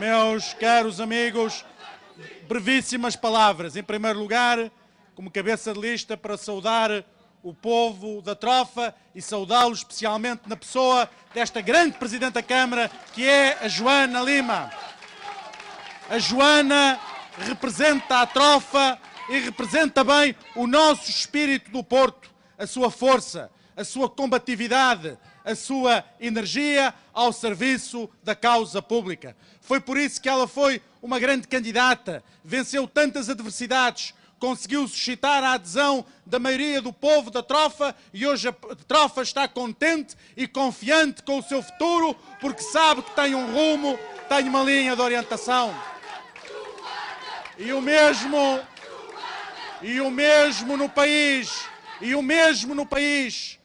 meus caros amigos, brevíssimas palavras. Em primeiro lugar, como cabeça de lista, para saudar o povo da trofa e saudá-lo especialmente na pessoa desta grande Presidente da Câmara, que é a Joana Lima. A Joana representa a trofa e representa bem o nosso espírito do Porto, a sua força, a sua combatividade, a sua energia ao serviço da causa pública. Foi por isso que ela foi uma grande candidata, venceu tantas adversidades, conseguiu suscitar a adesão da maioria do povo da Trofa e hoje a Trofa está contente e confiante com o seu futuro porque sabe que tem um rumo, tem uma linha de orientação. E o mesmo e o mesmo no país, e o mesmo no país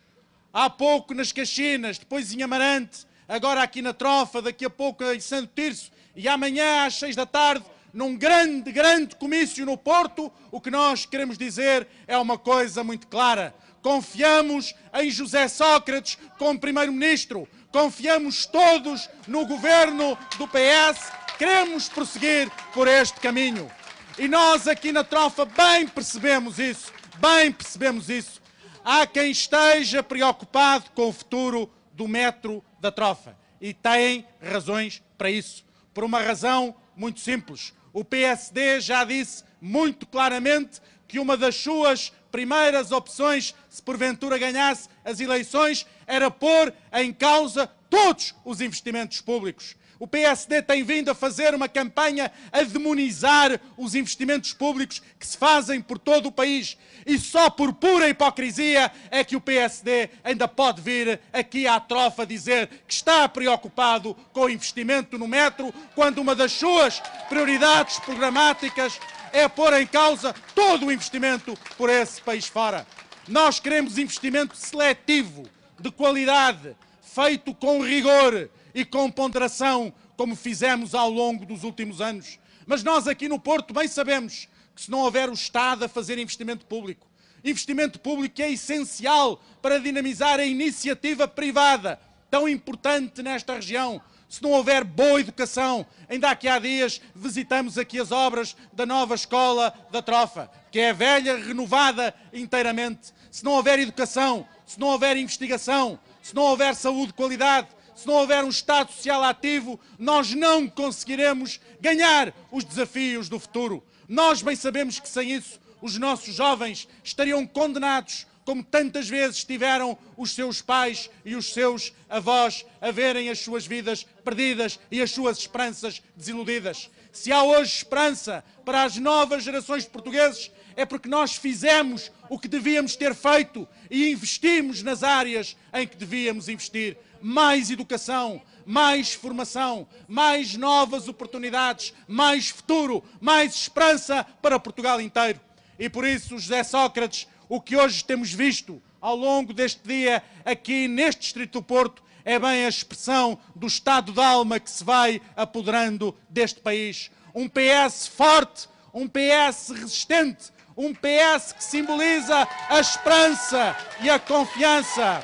há pouco nas Caxinas, depois em Amarante, agora aqui na Trofa, daqui a pouco em Santo Tirso e amanhã às seis da tarde num grande, grande comício no Porto, o que nós queremos dizer é uma coisa muito clara. Confiamos em José Sócrates como Primeiro-Ministro, confiamos todos no governo do PS, queremos prosseguir por este caminho. E nós aqui na Trofa bem percebemos isso, bem percebemos isso. Há quem esteja preocupado com o futuro do metro da Trofa e tem razões para isso. Por uma razão muito simples. O PSD já disse muito claramente que uma das suas primeiras opções, se porventura ganhasse as eleições, era pôr em causa todos os investimentos públicos. O PSD tem vindo a fazer uma campanha a demonizar os investimentos públicos que se fazem por todo o país. E só por pura hipocrisia é que o PSD ainda pode vir aqui à trofa dizer que está preocupado com o investimento no metro, quando uma das suas prioridades programáticas é pôr em causa todo o investimento por esse país fora. Nós queremos investimento seletivo, de qualidade, feito com rigor e com ponderação, como fizemos ao longo dos últimos anos. Mas nós aqui no Porto bem sabemos que se não houver o Estado a fazer investimento público, investimento público é essencial para dinamizar a iniciativa privada, tão importante nesta região, se não houver boa educação. Ainda aqui há dias visitamos aqui as obras da nova escola da Trofa, que é velha, renovada inteiramente. Se não houver educação, se não houver investigação, se não houver saúde de qualidade, se não houver um Estado social ativo, nós não conseguiremos ganhar os desafios do futuro. Nós bem sabemos que sem isso os nossos jovens estariam condenados, como tantas vezes tiveram os seus pais e os seus avós, a verem as suas vidas perdidas e as suas esperanças desiludidas. Se há hoje esperança para as novas gerações de portugueses, é porque nós fizemos o que devíamos ter feito e investimos nas áreas em que devíamos investir mais educação, mais formação, mais novas oportunidades, mais futuro, mais esperança para Portugal inteiro. E por isso, José Sócrates, o que hoje temos visto ao longo deste dia aqui neste Distrito do Porto é bem a expressão do estado de alma que se vai apoderando deste país. Um PS forte, um PS resistente, um PS que simboliza a esperança e a confiança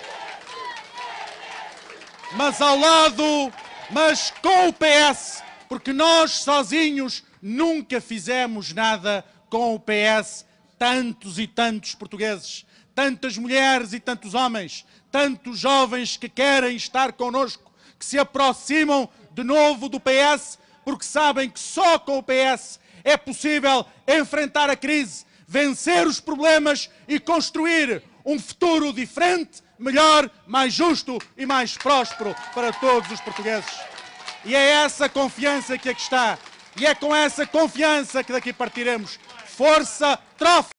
mas ao lado, mas com o PS, porque nós sozinhos nunca fizemos nada com o PS. Tantos e tantos portugueses, tantas mulheres e tantos homens, tantos jovens que querem estar connosco, que se aproximam de novo do PS, porque sabem que só com o PS é possível enfrentar a crise, vencer os problemas e construir um futuro diferente, melhor, mais justo e mais próspero para todos os portugueses. E é essa confiança que aqui está. E é com essa confiança que daqui partiremos. Força, trofa!